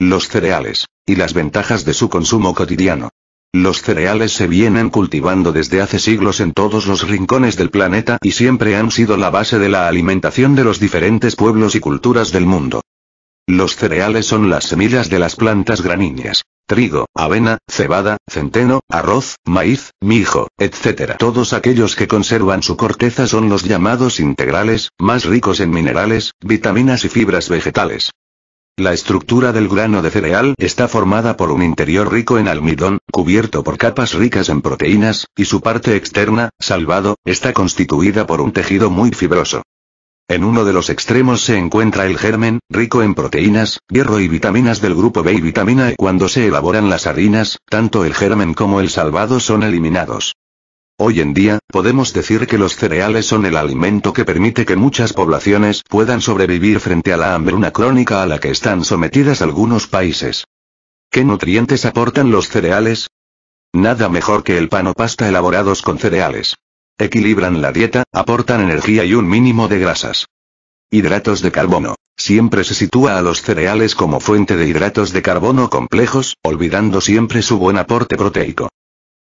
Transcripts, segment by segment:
los cereales, y las ventajas de su consumo cotidiano. Los cereales se vienen cultivando desde hace siglos en todos los rincones del planeta y siempre han sido la base de la alimentación de los diferentes pueblos y culturas del mundo. Los cereales son las semillas de las plantas graníneas. Trigo, avena, cebada, centeno, arroz, maíz, mijo, etc. Todos aquellos que conservan su corteza son los llamados integrales, más ricos en minerales, vitaminas y fibras vegetales. La estructura del grano de cereal está formada por un interior rico en almidón, cubierto por capas ricas en proteínas, y su parte externa, salvado, está constituida por un tejido muy fibroso. En uno de los extremos se encuentra el germen, rico en proteínas, hierro y vitaminas del grupo B y vitamina E. Cuando se elaboran las harinas, tanto el germen como el salvado son eliminados. Hoy en día, podemos decir que los cereales son el alimento que permite que muchas poblaciones puedan sobrevivir frente a la hambruna crónica a la que están sometidas algunos países. ¿Qué nutrientes aportan los cereales? Nada mejor que el pan o pasta elaborados con cereales. Equilibran la dieta, aportan energía y un mínimo de grasas. Hidratos de carbono. Siempre se sitúa a los cereales como fuente de hidratos de carbono complejos, olvidando siempre su buen aporte proteico.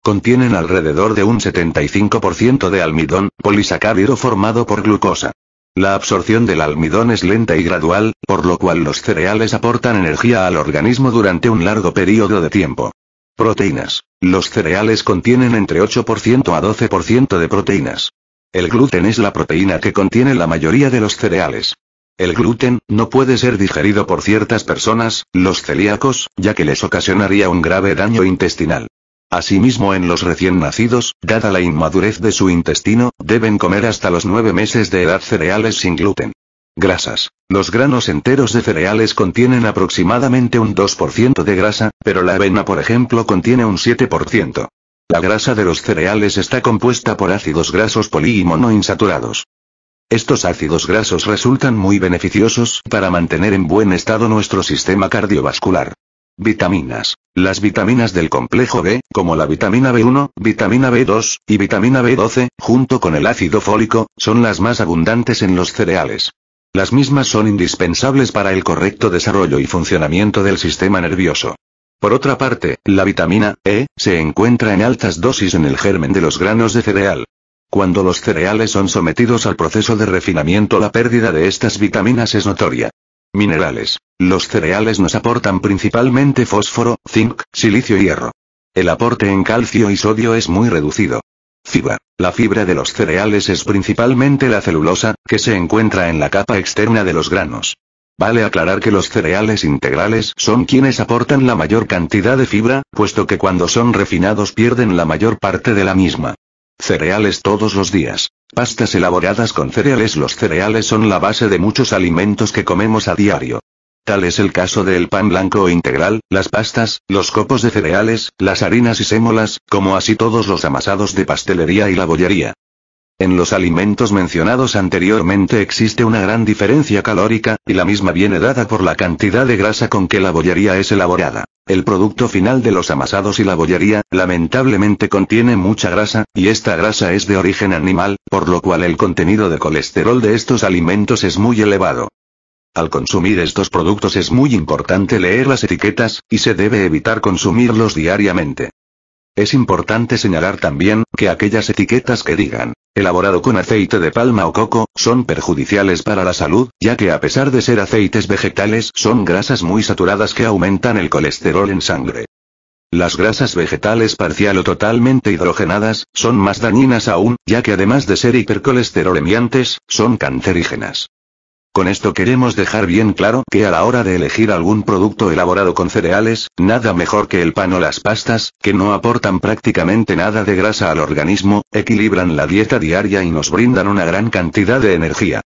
Contienen alrededor de un 75% de almidón, polisacárido formado por glucosa. La absorción del almidón es lenta y gradual, por lo cual los cereales aportan energía al organismo durante un largo periodo de tiempo. Proteínas. Los cereales contienen entre 8% a 12% de proteínas. El gluten es la proteína que contiene la mayoría de los cereales. El gluten no puede ser digerido por ciertas personas, los celíacos, ya que les ocasionaría un grave daño intestinal. Asimismo en los recién nacidos, dada la inmadurez de su intestino, deben comer hasta los nueve meses de edad cereales sin gluten. Grasas. Los granos enteros de cereales contienen aproximadamente un 2% de grasa, pero la avena por ejemplo contiene un 7%. La grasa de los cereales está compuesta por ácidos grasos poli y monoinsaturados. Estos ácidos grasos resultan muy beneficiosos para mantener en buen estado nuestro sistema cardiovascular. Vitaminas. Las vitaminas del complejo B, como la vitamina B1, vitamina B2 y vitamina B12, junto con el ácido fólico, son las más abundantes en los cereales. Las mismas son indispensables para el correcto desarrollo y funcionamiento del sistema nervioso. Por otra parte, la vitamina E se encuentra en altas dosis en el germen de los granos de cereal. Cuando los cereales son sometidos al proceso de refinamiento la pérdida de estas vitaminas es notoria. Minerales. Los cereales nos aportan principalmente fósforo, zinc, silicio y hierro. El aporte en calcio y sodio es muy reducido. Fibra. La fibra de los cereales es principalmente la celulosa, que se encuentra en la capa externa de los granos. Vale aclarar que los cereales integrales son quienes aportan la mayor cantidad de fibra, puesto que cuando son refinados pierden la mayor parte de la misma. Cereales todos los días. Pastas elaboradas con cereales Los cereales son la base de muchos alimentos que comemos a diario. Tal es el caso del pan blanco o integral, las pastas, los copos de cereales, las harinas y sémolas, como así todos los amasados de pastelería y la bollería. En los alimentos mencionados anteriormente existe una gran diferencia calórica, y la misma viene dada por la cantidad de grasa con que la bollería es elaborada. El producto final de los amasados y la bollería, lamentablemente contiene mucha grasa, y esta grasa es de origen animal, por lo cual el contenido de colesterol de estos alimentos es muy elevado. Al consumir estos productos es muy importante leer las etiquetas, y se debe evitar consumirlos diariamente. Es importante señalar también, que aquellas etiquetas que digan, elaborado con aceite de palma o coco, son perjudiciales para la salud, ya que a pesar de ser aceites vegetales son grasas muy saturadas que aumentan el colesterol en sangre. Las grasas vegetales parcial o totalmente hidrogenadas, son más dañinas aún, ya que además de ser hipercolesterolemiantes, son cancerígenas. Con esto queremos dejar bien claro que a la hora de elegir algún producto elaborado con cereales, nada mejor que el pan o las pastas, que no aportan prácticamente nada de grasa al organismo, equilibran la dieta diaria y nos brindan una gran cantidad de energía.